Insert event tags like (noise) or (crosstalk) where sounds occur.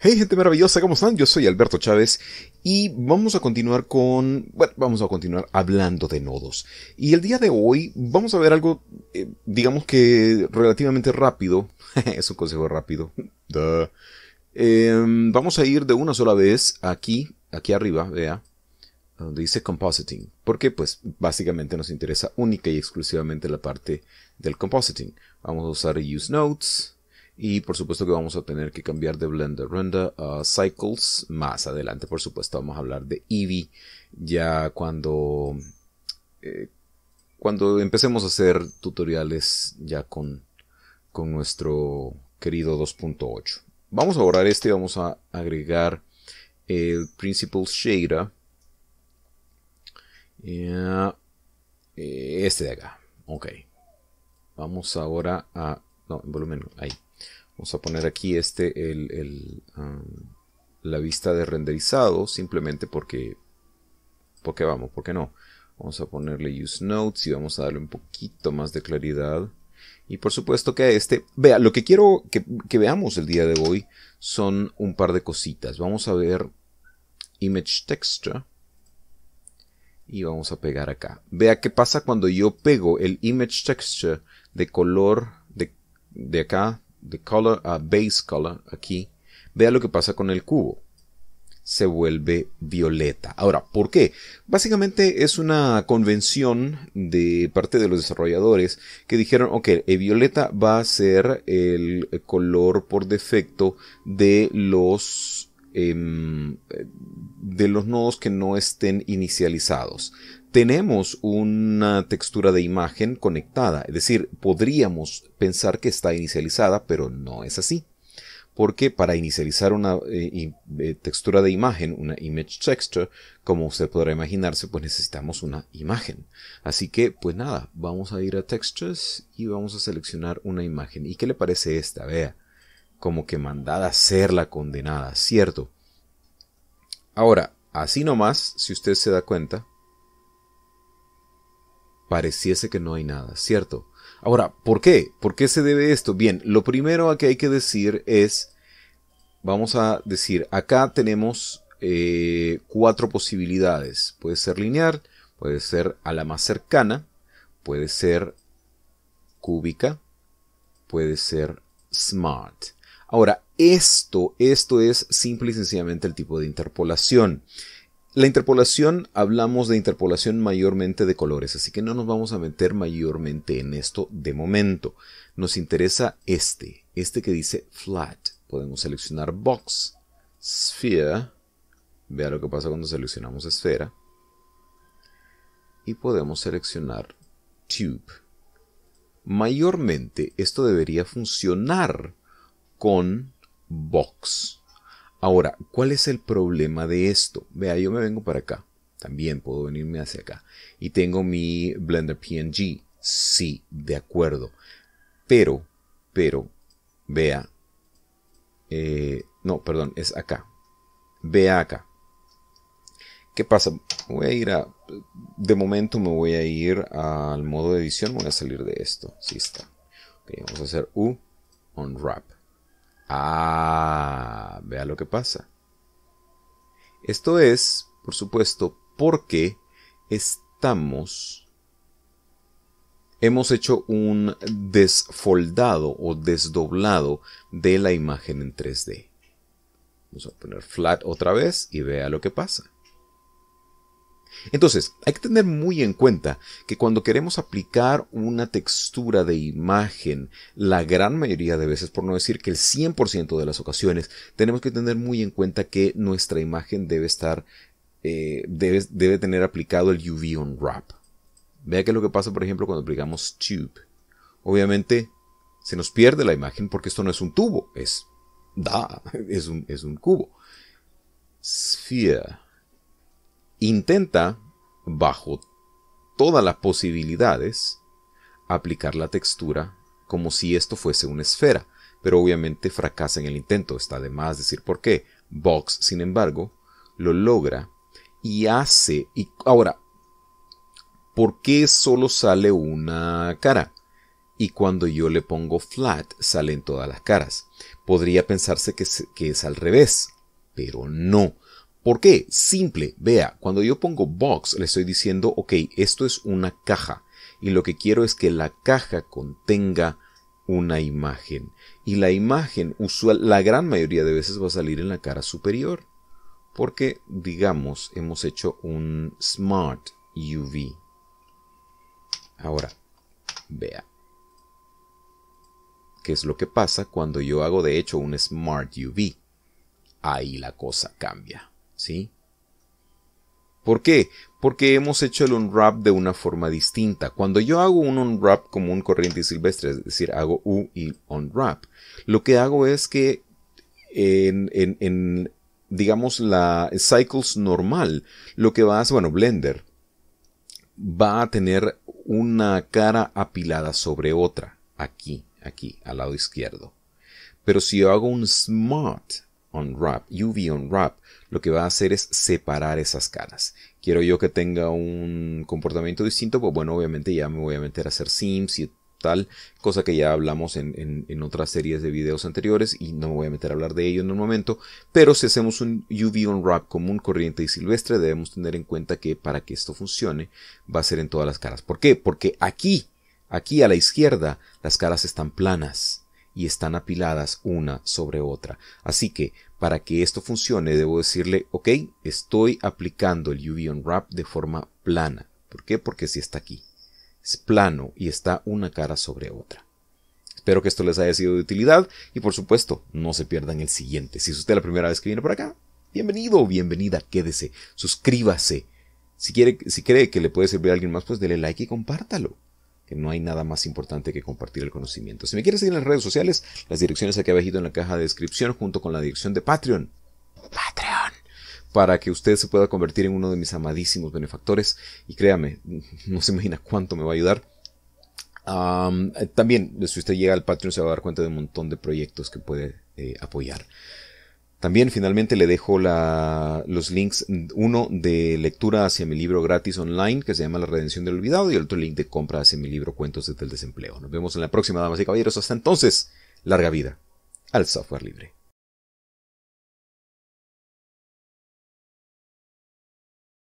Hey gente maravillosa, ¿cómo están? Yo soy Alberto Chávez y vamos a continuar con, bueno, vamos a continuar hablando de nodos. Y el día de hoy vamos a ver algo, eh, digamos que relativamente rápido, (laughs) es un consejo rápido, (laughs) em, vamos a ir de una sola vez aquí, aquí arriba, vea, donde dice compositing, porque pues básicamente nos interesa única y exclusivamente la parte del compositing. Vamos a usar use notes, y por supuesto que vamos a tener que cambiar de Blender Render a Cycles. Más adelante, por supuesto, vamos a hablar de Eevee. Ya cuando, eh, cuando empecemos a hacer tutoriales ya con, con nuestro querido 2.8. Vamos a borrar este y vamos a agregar el Principal Shader. Eh, este de acá. Ok. Vamos ahora a... No, en volumen. Ahí. Vamos a poner aquí este, el, la vista de renderizado, simplemente porque, porque vamos, porque no. Vamos a ponerle Use Notes y vamos a darle un poquito más de claridad. Y por supuesto que a este, vea, lo que quiero que, veamos el día de hoy son un par de cositas. Vamos a ver Image Texture y vamos a pegar acá. Vea qué pasa cuando yo pego el Image Texture de color de, de acá de color a base color aquí, vea lo que pasa con el cubo. Se vuelve violeta. Ahora, ¿por qué? Básicamente es una convención de parte de los desarrolladores que dijeron, ok, el violeta va a ser el color por defecto de los em, de los nodos que no estén inicializados. Tenemos una textura de imagen conectada, es decir, podríamos pensar que está inicializada, pero no es así. Porque para inicializar una eh, eh, textura de imagen, una image texture, como usted podrá imaginarse, pues necesitamos una imagen. Así que, pues nada, vamos a ir a textures y vamos a seleccionar una imagen. ¿Y qué le parece esta? Vea, como que mandada a ser la condenada, ¿cierto? Ahora, así nomás, si usted se da cuenta, pareciese que no hay nada, ¿cierto? Ahora, ¿por qué? ¿Por qué se debe esto? Bien, lo primero que hay que decir es, vamos a decir, acá tenemos eh, cuatro posibilidades. Puede ser lineal, puede ser a la más cercana, puede ser cúbica, puede ser smart. Ahora, esto, esto es simple y sencillamente el tipo de interpolación. La interpolación, hablamos de interpolación mayormente de colores, así que no nos vamos a meter mayormente en esto de momento. Nos interesa este, este que dice flat. Podemos seleccionar box, sphere, vea lo que pasa cuando seleccionamos esfera, y podemos seleccionar tube. Mayormente esto debería funcionar con box. Ahora, ¿cuál es el problema de esto? Vea, yo me vengo para acá. También puedo venirme hacia acá. Y tengo mi Blender PNG. Sí, de acuerdo. Pero, pero, vea. Eh, no, perdón, es acá. Vea acá. ¿Qué pasa? Voy a ir a... De momento me voy a ir al modo de edición. Voy a salir de esto. Sí está. vamos a hacer U, Unwrap. Ah, vea lo que pasa. Esto es, por supuesto, porque estamos hemos hecho un desfoldado o desdoblado de la imagen en 3D. Vamos a poner flat otra vez y vea lo que pasa. Entonces, hay que tener muy en cuenta que cuando queremos aplicar una textura de imagen, la gran mayoría de veces, por no decir que el 100% de las ocasiones, tenemos que tener muy en cuenta que nuestra imagen debe estar, eh, debe, debe tener aplicado el UV on wrap. Vea qué es lo que pasa, por ejemplo, cuando aplicamos tube. Obviamente, se nos pierde la imagen porque esto no es un tubo, es, da, (laughs) es un, es un cubo. Sphere Intenta, bajo todas las posibilidades, aplicar la textura como si esto fuese una esfera, pero obviamente fracasa en el intento, está de más decir por qué. Box, sin embargo, lo logra y hace... Y ahora, ¿por qué solo sale una cara? Y cuando yo le pongo flat, salen todas las caras. Podría pensarse que que es al revés, pero no. ¿Por qué? Simple, vea, cuando yo pongo box le estoy diciendo, ok, esto es una caja y lo que quiero es que la caja contenga una imagen. Y la imagen usual, la gran mayoría de veces va a salir en la cara superior. Porque, digamos, hemos hecho un Smart UV. Ahora, vea. ¿Qué es lo que pasa cuando yo hago de hecho un Smart UV? Ahí la cosa cambia. ¿sí? ¿Por qué? Porque hemos hecho el unwrap de una forma distinta. Cuando yo hago un unwrap como un corriente silvestre, es decir, hago U y unwrap, lo que hago es que en, en, en digamos, la Cycles normal, lo que va a hacer, bueno, Blender, va a tener una cara apilada sobre otra, aquí, aquí, al lado izquierdo. Pero si yo hago un Smart, Unwrap, UV Unwrap, lo que va a hacer es separar esas caras. Quiero yo que tenga un comportamiento distinto, pues bueno, obviamente ya me voy a meter a hacer sims y tal, cosa que ya hablamos en, otras series de videos anteriores y no me voy a meter a hablar de ello en un momento, pero si hacemos un UV unwrap común, corriente y silvestre, debemos tener en cuenta que para que esto funcione va a ser en todas las caras. ¿Por qué? Porque aquí, aquí a la izquierda, las caras están planas y están apiladas una sobre otra. Así que, para que esto funcione, debo decirle, ok, estoy aplicando el UV Unwrap wrap de forma plana. ¿Por qué? Porque si está aquí. Es plano y está una cara sobre otra. Espero que esto les haya sido de utilidad y por supuesto, no se pierdan el siguiente. Si es usted la primera vez que viene por acá, bienvenido o bienvenida, quédese, suscríbase. Si, quiere, si cree que le puede servir a alguien más, pues dele like y compártalo que no hay nada más importante que compartir el conocimiento. Si me quieres seguir en las redes sociales, las direcciones aquí abajito en la caja de descripción junto con la dirección de Patreon. Patreon. Para que usted se pueda convertir en uno de mis amadísimos benefactores. Y créame, (laughs) no se imagina cuánto me va a ayudar. también, si usted llega al Patreon, se va a dar cuenta de un montón de proyectos que puede eh, apoyar. También finalmente le dejo la, los links, uno de lectura hacia mi libro gratis online que se llama La Redención del Olvidado y el otro link de compra hacia mi libro Cuentos desde el Desempleo. Nos vemos en la próxima, damas y caballeros. Hasta entonces, larga vida al software libre.